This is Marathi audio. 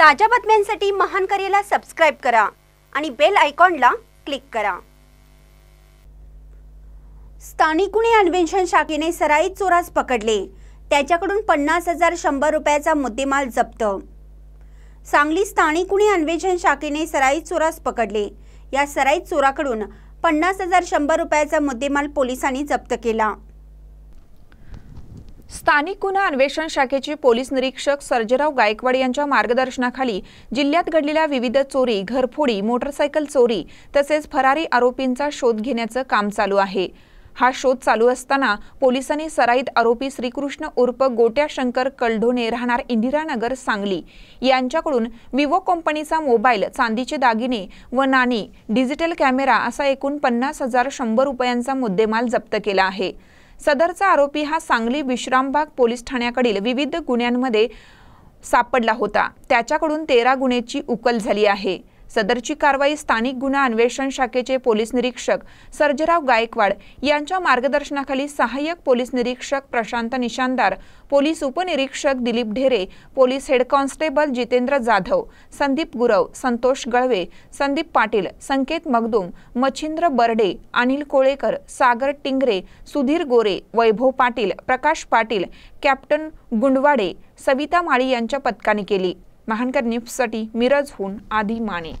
ताज्या बातम्यांसाठी महान करेला सबस्क्राईब करा आणि बेल आयकॉनला क्लिक करा स्थानिक गुन्हे अन्वेषण शाखेने सराईत चोरास पकडले त्याच्याकडून पन्नास हजार शंभर रुपयाचा मुद्देमाल जप्त सांगली स्थानिक गुन्हे अन्वेषण शाखेने सराईत चोरास पकडले या सराईत चोराकडून पन्नास हजार शंभर रुपयाचा मुद्देमाल पोलिसांनी जप्त केला स्थानिक गुन्हा अन्वेषण शाखेचे पोलीस निरीक्षक सर्जेराव गायकवाड यांच्या मार्गदर्शनाखाली जिल्ह्यात घडलेल्या विविध चोरी घरफोडी मोटरसायकल चोरी तसेच फरारी आरोपींचा शोध घेण्याचं काम चालू आहे हा शोध चालू असताना पोलिसांनी सराईत आरोपी श्रीकृष्ण उर्फ गोट्या शंकर कलढोने राहणार इंदिरानगर सांगली यांच्याकडून विवो कंपनीचा मोबाईल चांदीचे दागिने व नाणी डिजिटल कॅमेरा असा एकूण पन्नास हजार शंभर रुपयांचा मुद्देमाल जप्त केला आहे सदरचा आरोपी हा सांगली विश्रामबाग पोलीस ठाण्याकडील विविध गुन्ह्यांमध्ये सापडला होता त्याच्याकडून तेरा गुन्ह्याची उकल झाली आहे सदरची कारवाई स्थानिक गुन्हा अन्वेषण शाखेचे पोलीस निरीक्षक सर्जराव गायकवाड यांच्या मार्गदर्शनाखाली सहाय्यक पोलीस निरीक्षक प्रशांत निशानदार पोलीस उपनिरीक्षक Dilip Dhere police head constable Jitendra Jadhav Sandeep Gurav Santosh Galve Sandeep Patil Sanket Magdum Machhindra Barde Anil Kolekar Sagar Tingre Sudhir Gore Vaibhav Patil Prakash Patil captain Gundwade Savita Mali यांच्या पथकाने केली महानकर मिरज हुन आधी माने